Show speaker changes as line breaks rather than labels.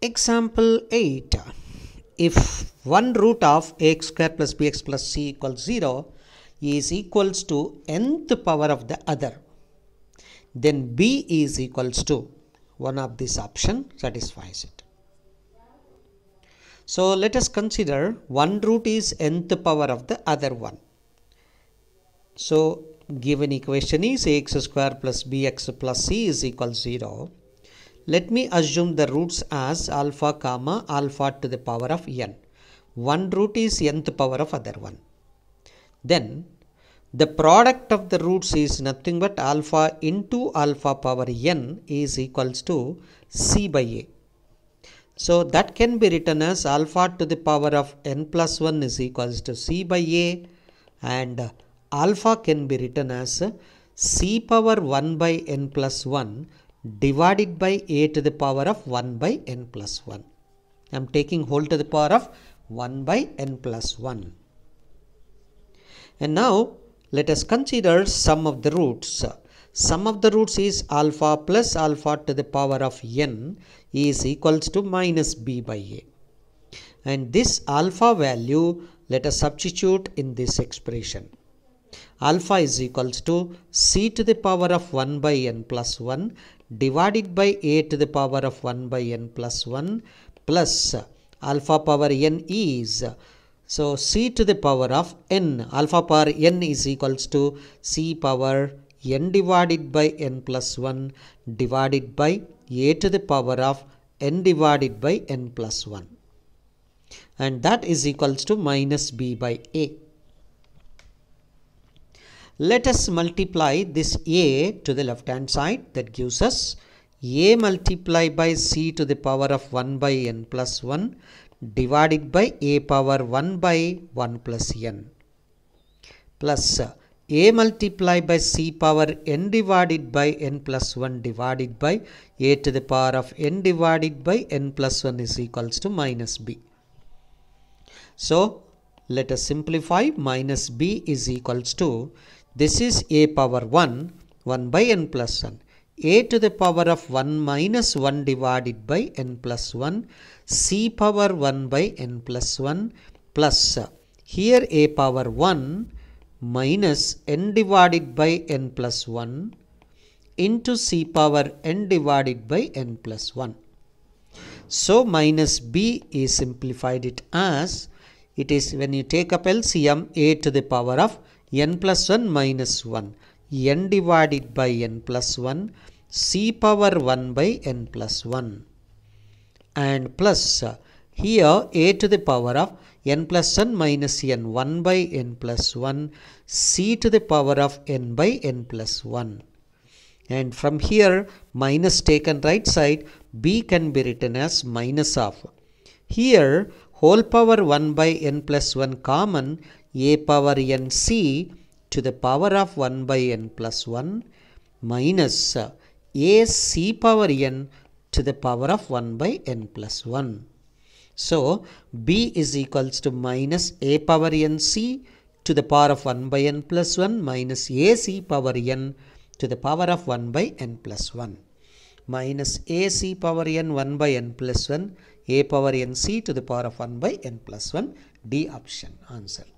Example 8. If 1 root of x square plus bx plus c equals 0 is equals to nth power of the other, then b is equals to one of this option satisfies it. So let us consider one root is nth power of the other one. So given equation is ax square plus bx plus c is equal 0. Let me assume the roots as alpha comma alpha to the power of n. One root is nth power of other one. Then the product of the roots is nothing but alpha into alpha power n is equals to c by a. So that can be written as alpha to the power of n plus 1 is equals to c by a and alpha can be written as c power 1 by n plus 1 divided by a to the power of 1 by n plus 1. I am taking whole to the power of 1 by n plus 1. And now let us consider sum of the roots. Sum of the roots is alpha plus alpha to the power of n is equals to minus b by a. And this alpha value let us substitute in this expression alpha is equals to c to the power of 1 by n plus 1 divided by a to the power of 1 by n plus 1 plus alpha power n is so c to the power of n alpha power n is equals to c power n divided by n plus 1 divided by a to the power of n divided by n plus 1 and that is equals to minus b by a. Let us multiply this a to the left hand side that gives us a multiplied by c to the power of 1 by n plus 1 divided by a power 1 by 1 plus n plus a multiplied by c power n divided by n plus 1 divided by a to the power of n divided by n plus 1 is equals to minus b. So let us simplify minus b is equals to this is a power 1, 1 by n plus 1 a to the power of 1 minus 1 divided by n plus 1 c power 1 by n plus 1 plus uh, here a power 1 minus n divided by n plus 1 into c power n divided by n plus 1. So minus b is simplified it as it is when you take up LCM a to the power of n plus 1 minus 1 n divided by n plus 1 c power 1 by n plus 1 and plus uh, here a to the power of n plus 1 minus n 1 by n plus 1 c to the power of n by n plus 1 and from here minus taken right side b can be written as minus of here whole power 1 by n plus 1 common a power n c to the power of 1 by n plus 1 minus uh, a c power n to the power of 1 by n plus 1. So, b is equals to minus a power n c to the power of 1 by n plus 1 minus a c power n to the power of 1 by n plus 1 minus a c power n 1 by n plus 1 a power n c to the power of 1 by n plus 1 d option answer.